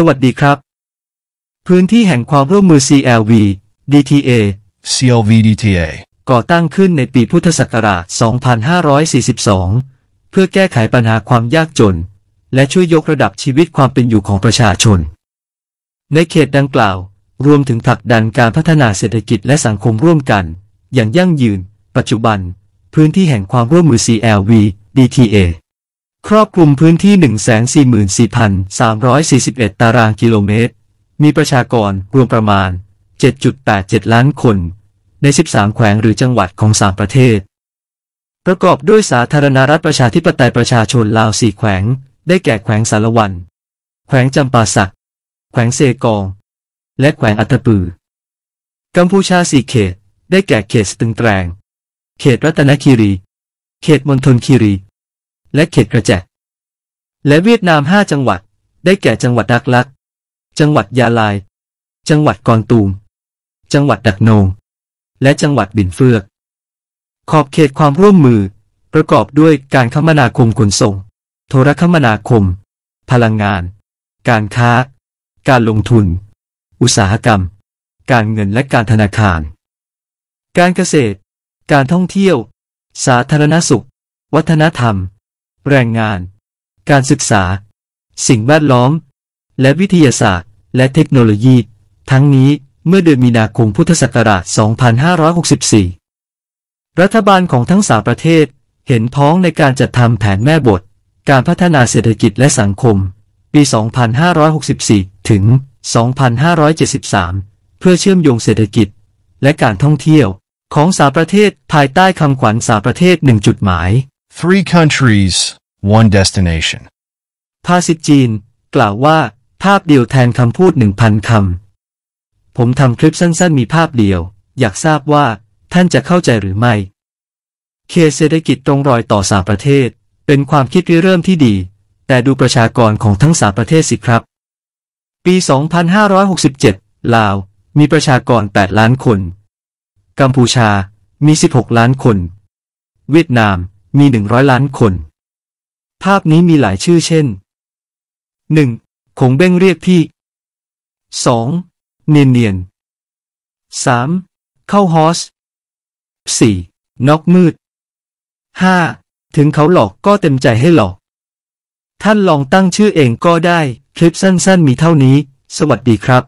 สวัสดีครับ พื้นที่แห่งความร่วมมือ CLV DTA CLV DTA ก่อตั้งขึ้นในปีพุทธศักราช2542 เพื่อแก้ไขปัญหาความยากจน และช่วยยกระดับชีวิตความเป็นอยู่ของประชาชน ในเขตดังกล่าว รวมถึงผลักดันการพัฒนาเศรษฐกิจและสังคมร่วมกัน อย่างยั่งยืน ปัจจุบัน พื้นที่แห่งความร่วมมือ CLV DTA ครอบคลุมพื้นที่ 144,341 ตารางกิโลเมตร มีประชากรรวมประมาณ 7.87 ล้านคน ใน 13 แขวงหรือจังหวัดของ 3 ประเทศ ประกอบด้วยสาธารณรัฐประชาธิปไตยประชาชนลาว 4 แขวง ได้แก่แขวงสารวัน แขวงจำปาสัก แขวงเซกอง และแขวงอัตปือกัมพูชา4เขต ได้แก่ เขตสตึงแตรง เขตรัตนคีรี เขตมณฑลคีรีและเขตกระแจและเวียดนามห้าจังหวัดได้แก่จังหวัดดักลัก จังหวัดยาลาย จังหวัดกอนตูม จังหวัดดักโนง และจังหวัดบินเฟือก ขอบเขตความร่วมมือประกอบด้วยการคมนาคมขนส่ง โทรคมนาคม พลังงาน การค้า การลงทุน อุตสาหกรรม การเงินและการธนาคาร การเกษตร การท่องเที่ยว สาธารณสุข วัฒนธรรมแรงงาน การศึกษา สิ่งแวดล้อม และวิทยาศาสตร์ และเทคโนโลยี ทั้งนี้เมื่อเดือนมีนาคมพุทธศักราช 2564 รัฐบาลของทั้งสามประเทศเห็นพ้องในการจัดทำแผนแม่บทการพัฒนาเศรษฐกิจและสังคม ปี 2564 ถึง 2573 เพื่อเชื่อมโยงเศรษฐกิจและการท่องเที่ยวของสาประเทศภายใต้คำขวัญสาประเทศหนึ่งจุดหมาย Three countries, one destination. ภาษิตจีน กล่าวว่าภาพเดียวแทนคำพูดหนึ่งพันคำผมทำคลิปสั้นๆ มีภาพเดียว อยากทราบว่า ท่านจะเข้าใจหรือไม่ เคเศรษฐกิจตรงรอยต่อสามประเทศ เป็นความคิดริเริ่มที่ดี แต่ดูประชากรของทั้งสามประเทศสิครับ ปี 2567 ลาว มีประชากร8ล้านคน กัมพูชา มี 16 ล้านคน เวียดนามมีหนึ่งร้อยล้านคน ภาพนี้มีหลายชื่อเช่น 1. คงเบ้งเรียกพี่ 2. เนียนเนียน 3. เข้าฮอส 4. นอกมืด 5. ถึงเขาหลอกก็เต็มใจให้หลอก ท่านลองตั้งชื่อเองก็ได้ คลิปสั้นๆมีเท่านี้ สวัสดีครับ